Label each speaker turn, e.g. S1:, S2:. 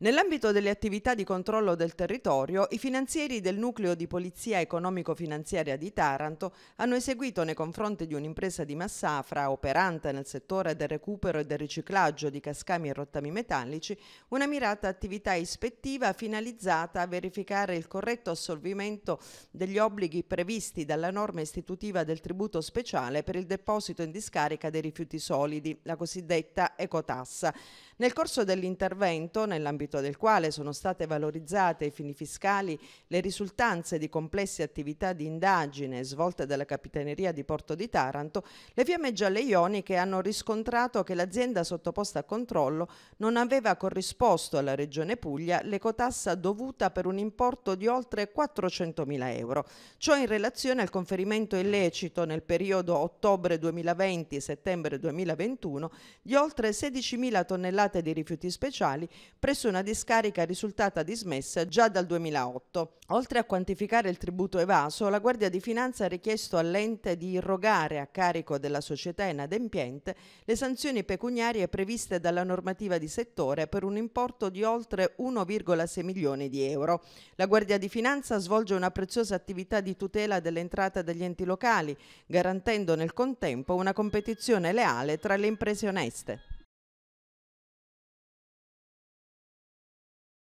S1: Nell'ambito delle attività di controllo del territorio, i finanzieri del nucleo di polizia economico-finanziaria di Taranto hanno eseguito nei confronti di un'impresa di Massafra operante nel settore del recupero e del riciclaggio di cascami e rottami metallici una mirata attività ispettiva finalizzata a verificare il corretto assolvimento degli obblighi previsti dalla norma istitutiva del tributo speciale per il deposito in discarica dei rifiuti solidi, la cosiddetta ecotassa. Nel corso dell'intervento, nell'ambito nell'ambito del quale sono state valorizzate ai fini fiscali le risultanze di complesse attività di indagine svolte dalla Capitaneria di Porto di Taranto, le fiamme gialle ioniche hanno riscontrato che l'azienda sottoposta a controllo non aveva corrisposto alla Regione Puglia l'ecotassa dovuta per un importo di oltre 400.000 euro. Ciò in relazione al conferimento illecito nel periodo ottobre 2020-settembre 2021 di oltre 16.000 tonnellate di rifiuti speciali presso una una discarica risultata dismessa già dal 2008. Oltre a quantificare il tributo evaso, la Guardia di Finanza ha richiesto all'ente di irrogare a carico della società inadempiente le sanzioni pecuniarie previste dalla normativa di settore per un importo di oltre 1,6 milioni di euro. La Guardia di Finanza svolge una preziosa attività di tutela dell'entrata degli enti locali, garantendo nel contempo una competizione leale tra le imprese oneste.